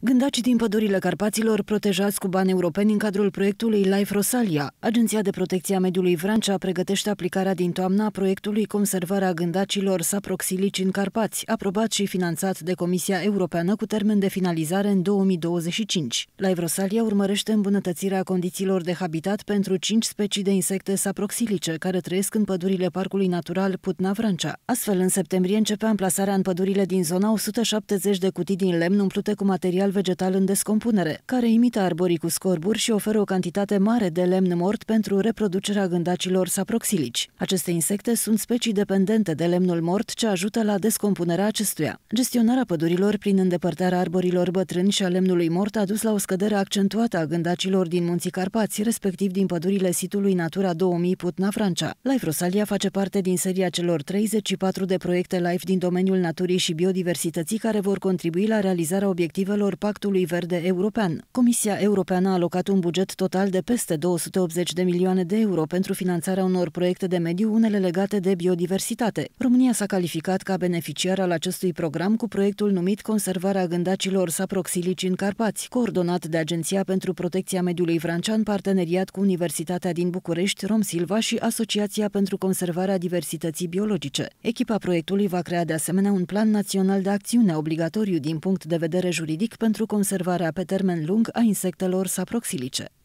Gândaci din pădurile Carpaților protejați cu bani europeni în cadrul proiectului Life Rosalia. Agenția de Protecție a Mediului Vrancea pregătește aplicarea din toamna a proiectului Conservarea gândacilor saproxilici în Carpați, aprobat și finanțat de Comisia Europeană cu termen de finalizare în 2025. Life Rosalia urmărește îmbunătățirea condițiilor de habitat pentru 5 specii de insecte saproxilice care trăiesc în pădurile Parcului Natural Putna Vrancea. Astfel, în septembrie începe amplasarea în pădurile din zona 170 de cutii din lemn umplute cu material material vegetal în descompunere, care imită arborii cu scorburi și oferă o cantitate mare de lemn mort pentru reproducerea gândacilor saproxilici. Aceste insecte sunt specii dependente de lemnul mort ce ajută la descompunerea acestuia. Gestionarea pădurilor prin îndepărtarea arborilor bătrâni și a lemnului mort a dus la o scădere accentuată a gândacilor din munții Carpați, respectiv din pădurile sitului Natura 2000 Putna, Franța. Life Rosalia face parte din seria celor 34 de proiecte Life din domeniul naturii și biodiversității care vor contribui la realizarea obiectivelor Pactului Verde European. Comisia Europeană a alocat un buget total de peste 280 de milioane de euro pentru finanțarea unor proiecte de mediu, unele legate de biodiversitate. România s-a calificat ca beneficiar al acestui program cu proiectul numit Conservarea gândacilor saproxilici în Carpați, coordonat de Agenția pentru Protecția Mediului Francean, parteneriat cu Universitatea din București, Rom Silva și Asociația pentru Conservarea Diversității Biologice. Echipa proiectului va crea de asemenea un plan național de acțiune obligatoriu din punct de vedere juridic pentru pentru conservarea pe termen lung a insectelor saproxilice.